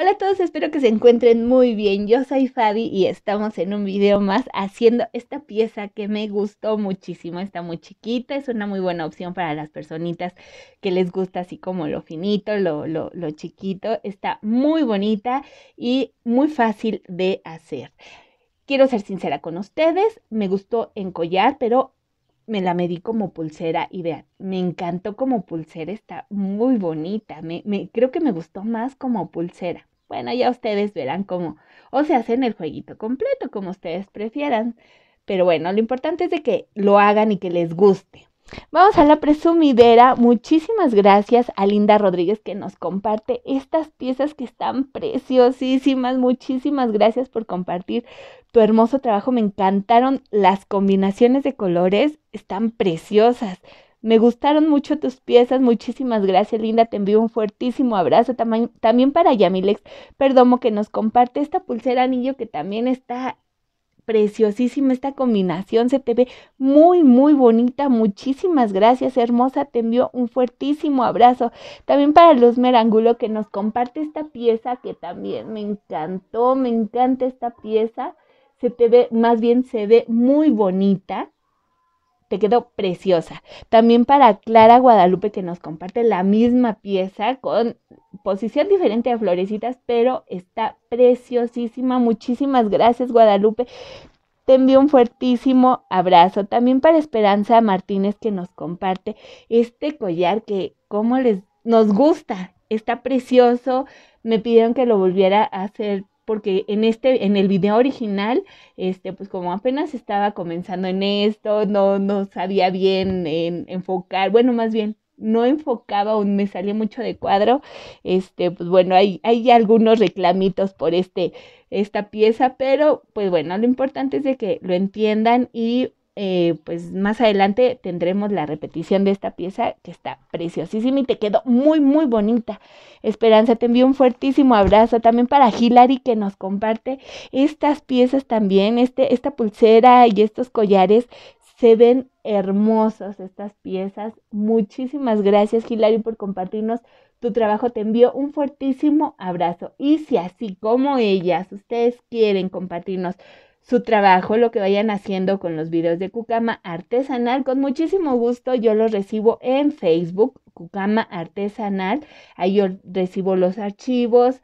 Hola a todos, espero que se encuentren muy bien. Yo soy Fabi y estamos en un video más haciendo esta pieza que me gustó muchísimo. Está muy chiquita, es una muy buena opción para las personitas que les gusta así como lo finito, lo, lo, lo chiquito. Está muy bonita y muy fácil de hacer. Quiero ser sincera con ustedes, me gustó encollar pero me la medí como pulsera y vean, me encantó como pulsera, está muy bonita, me, me, creo que me gustó más como pulsera. Bueno, ya ustedes verán cómo, o se hacen el jueguito completo, como ustedes prefieran. Pero bueno, lo importante es de que lo hagan y que les guste. Vamos a la presumidera. Muchísimas gracias a Linda Rodríguez que nos comparte estas piezas que están preciosísimas. Muchísimas gracias por compartir tu hermoso trabajo. Me encantaron las combinaciones de colores. Están preciosas. Me gustaron mucho tus piezas. Muchísimas gracias, Linda. Te envío un fuertísimo abrazo. También, para Yamilex Perdomo que nos comparte esta pulsera anillo que también está preciosísima esta combinación, se te ve muy, muy bonita. Muchísimas gracias, hermosa. Te envío un fuertísimo abrazo. También para Luz Merangulo que nos comparte esta pieza que también me encantó, me encanta esta pieza. Se te ve, más bien se ve muy bonita te quedó preciosa. También para Clara Guadalupe que nos comparte la misma pieza con posición diferente de florecitas, pero está preciosísima. Muchísimas gracias Guadalupe. Te envío un fuertísimo abrazo. También para Esperanza Martínez que nos comparte este collar que como les nos gusta. Está precioso. Me pidieron que lo volviera a hacer porque en este, en el video original, este, pues como apenas estaba comenzando en esto, no, no sabía bien enfocar, bueno, más bien no enfocaba o me salía mucho de cuadro, este, pues bueno, hay, hay algunos reclamitos por este, esta pieza, pero pues bueno, lo importante es de que lo entiendan y eh, pues más adelante tendremos la repetición de esta pieza que está preciosísima y te quedó muy, muy bonita. Esperanza, te envío un fuertísimo abrazo también para Hilary que nos comparte estas piezas también, este, esta pulsera y estos collares se ven hermosos estas piezas. Muchísimas gracias, Hilary, por compartirnos tu trabajo. Te envío un fuertísimo abrazo. Y si así como ellas, ustedes quieren compartirnos su trabajo, lo que vayan haciendo con los videos de Cucama Artesanal. Con muchísimo gusto yo los recibo en Facebook, Cucama Artesanal. Ahí yo recibo los archivos.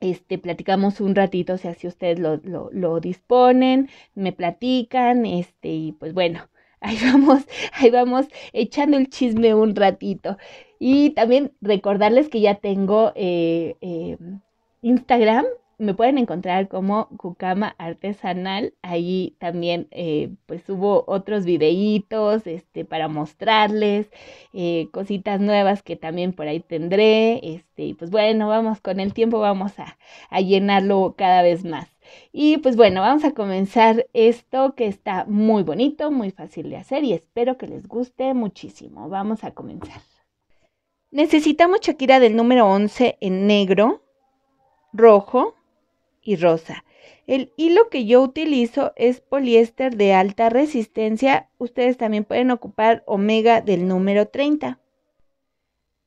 Este, platicamos un ratito, o sea, si ustedes lo, lo, disponen, me platican, este, y pues bueno, ahí vamos, ahí vamos echando el chisme un ratito. Y también recordarles que ya tengo eh, eh, Instagram, me pueden encontrar como Cucama Artesanal. Ahí también eh, pues hubo otros videitos este, para mostrarles, eh, cositas nuevas que también por ahí tendré. Este, pues bueno, vamos con el tiempo, vamos a, a llenarlo cada vez más. Y pues bueno, vamos a comenzar esto que está muy bonito, muy fácil de hacer y espero que les guste muchísimo. Vamos a comenzar. Necesitamos Shakira del número 11 en negro, rojo, y rosa. El hilo que yo utilizo es poliéster de alta resistencia. Ustedes también pueden ocupar omega del número 30.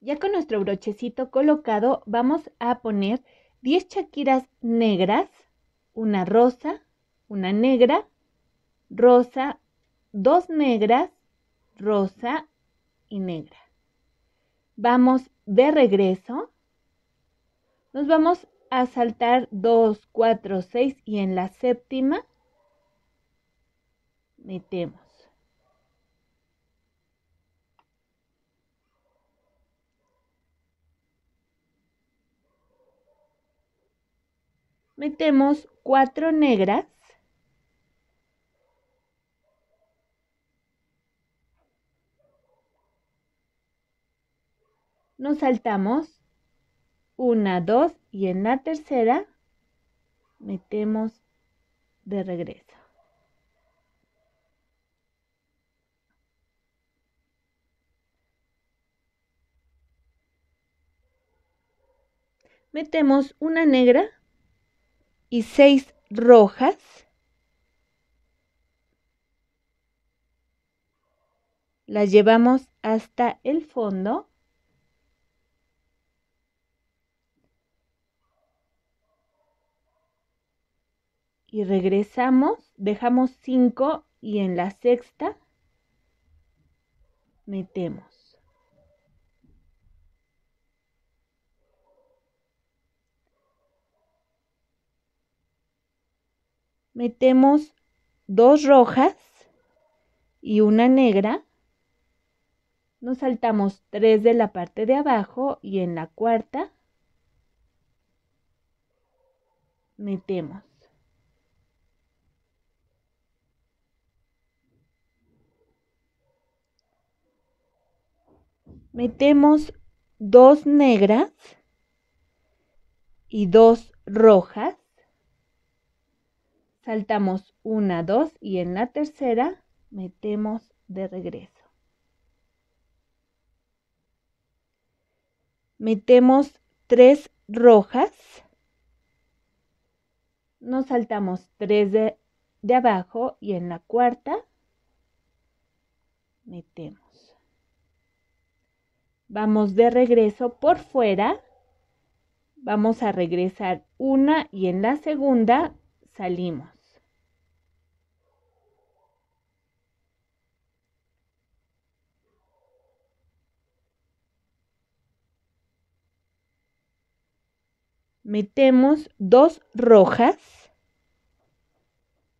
Ya con nuestro brochecito colocado vamos a poner 10 chaquiras negras, una rosa, una negra, rosa, dos negras, rosa y negra. Vamos de regreso. Nos vamos a saltar 2, 4, 6 y en la séptima metemos. Metemos 4 negras. Nos saltamos una, dos y en la tercera metemos de regreso. Metemos una negra y seis rojas. Las llevamos hasta el fondo. y regresamos, dejamos 5 y en la sexta metemos. Metemos dos rojas y una negra. Nos saltamos tres de la parte de abajo y en la cuarta metemos. metemos dos negras y dos rojas. Saltamos una, dos y en la tercera metemos de regreso. Metemos tres rojas. Nos saltamos tres de, de abajo y en la cuarta metemos. Vamos de regreso por fuera. Vamos a regresar una y en la segunda salimos. Metemos dos rojas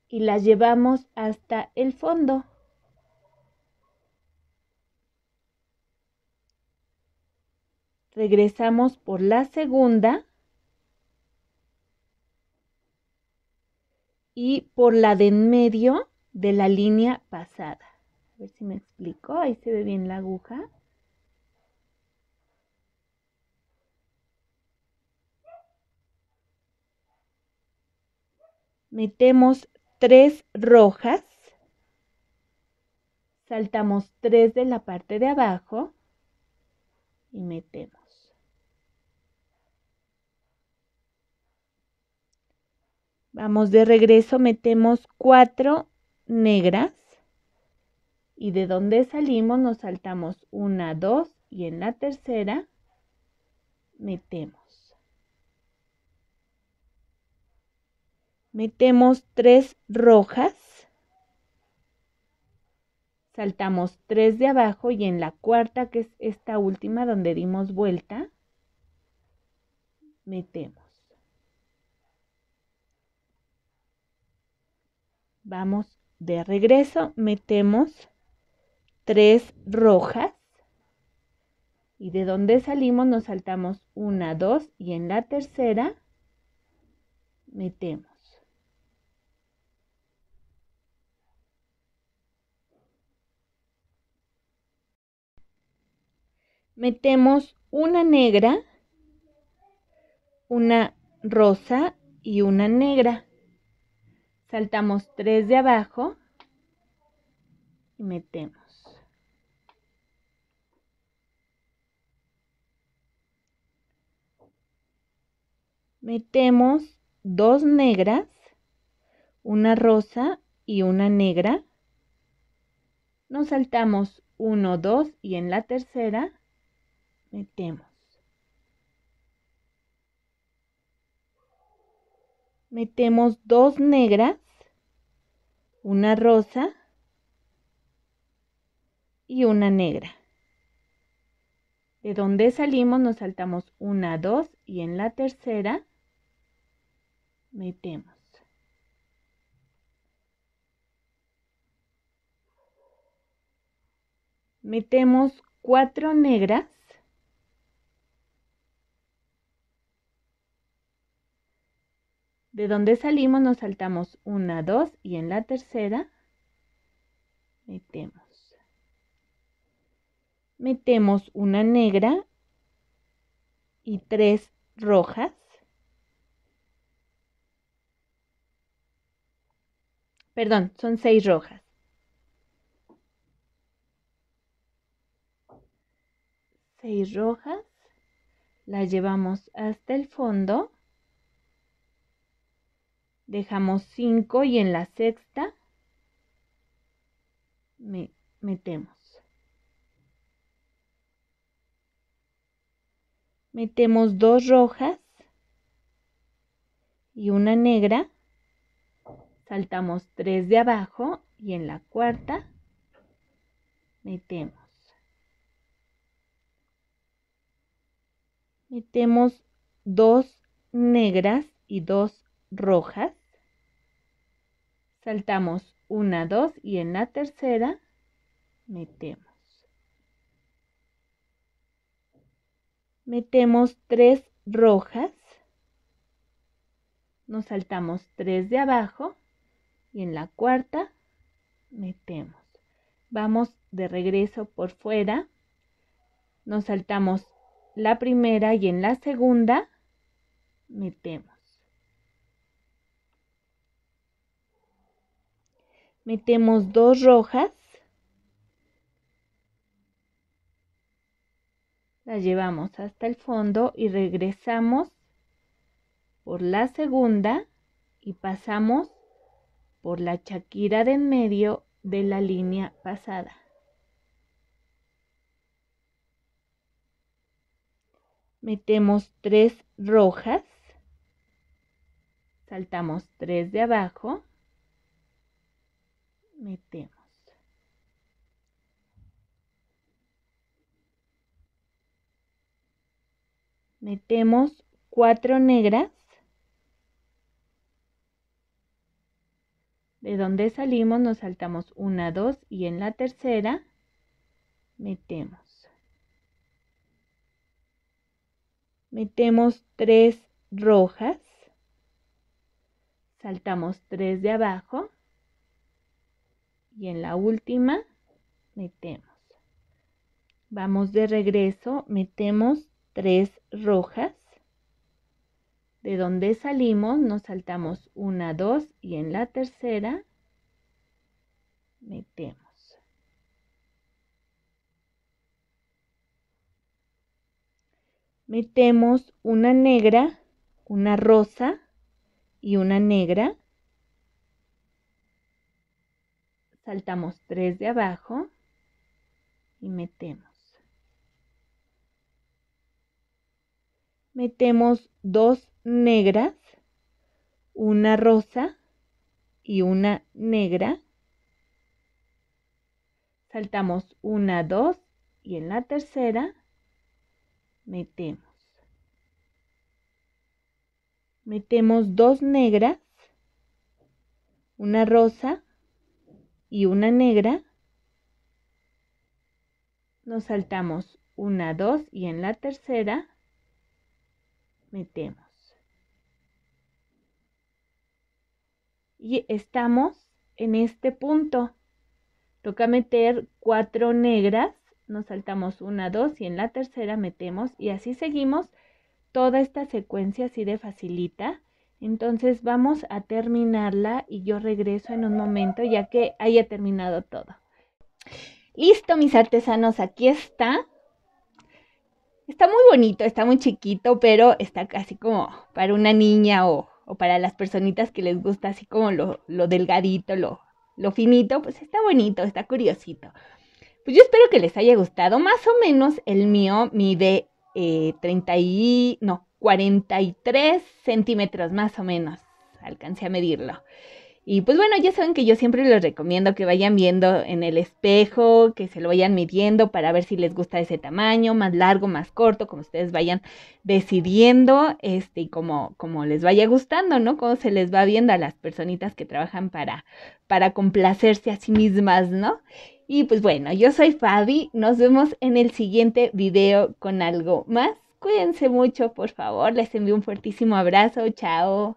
y las llevamos hasta el fondo. regresamos por la segunda y por la de en medio de la línea pasada. A ver si me explico, ahí se ve bien la aguja. Metemos tres rojas, saltamos tres de la parte de abajo y metemos. Vamos de regreso, metemos cuatro negras y de donde salimos nos saltamos una, dos y en la tercera metemos. Metemos tres rojas, saltamos tres de abajo y en la cuarta, que es esta última donde dimos vuelta, metemos. Vamos de regreso, metemos tres rojas y de donde salimos nos saltamos una, dos y en la tercera metemos. Metemos una negra, una rosa y una negra saltamos tres de abajo y metemos. Metemos dos negras, una rosa y una negra. Nos saltamos uno, dos y en la tercera metemos. metemos dos negras, una rosa y una negra. De donde salimos nos saltamos una, dos y en la tercera metemos. Metemos cuatro negras De donde salimos nos saltamos una, dos y en la tercera metemos. Metemos una negra y tres rojas. Perdón, son seis rojas. Seis rojas. La llevamos hasta el fondo dejamos 5 y en la sexta metemos. Metemos dos rojas y una negra. Saltamos tres de abajo y en la cuarta metemos. Metemos dos negras y dos rojas. Saltamos una, dos y en la tercera metemos. Metemos tres rojas. Nos saltamos tres de abajo y en la cuarta metemos. Vamos de regreso por fuera. Nos saltamos la primera y en la segunda metemos. metemos dos rojas, la llevamos hasta el fondo y regresamos por la segunda y pasamos por la chaquira de en medio de la línea pasada. Metemos tres rojas, saltamos tres de abajo metemos. Metemos cuatro negras. De donde salimos nos saltamos una, dos y en la tercera metemos. Metemos tres rojas. Saltamos tres de abajo y en la última metemos. Vamos de regreso, metemos tres rojas. De donde salimos nos saltamos una, dos y en la tercera metemos. Metemos una negra, una rosa y una negra saltamos tres de abajo y metemos. Metemos dos negras, una rosa y una negra. Saltamos una, dos y en la tercera metemos. Metemos dos negras, una rosa y una negra, nos saltamos una, dos y en la tercera metemos. Y estamos en este punto. Toca meter cuatro negras, nos saltamos una, dos y en la tercera metemos y así seguimos toda esta secuencia así de facilita entonces vamos a terminarla y yo regreso en un momento ya que haya terminado todo. Listo, mis artesanos, aquí está. Está muy bonito, está muy chiquito, pero está casi como para una niña o, para las personitas que les gusta así como lo, delgadito, lo, finito, pues está bonito, está curiosito. Pues yo espero que les haya gustado más o menos el mío, mide 30 eh, y... no, 43 centímetros más o menos. Alcancé a medirlo. Y pues bueno, ya saben que yo siempre les recomiendo que vayan viendo en el espejo, que se lo vayan midiendo para ver si les gusta ese tamaño, más largo, más corto, como ustedes vayan decidiendo, este, y como, como les vaya gustando, ¿no? Cómo se les va viendo a las personitas que trabajan para, para complacerse a sí mismas, ¿no? Y pues bueno, yo soy Fabi, nos vemos en el siguiente video con algo más. Cuídense mucho, por favor. Les envío un fuertísimo abrazo. Chao.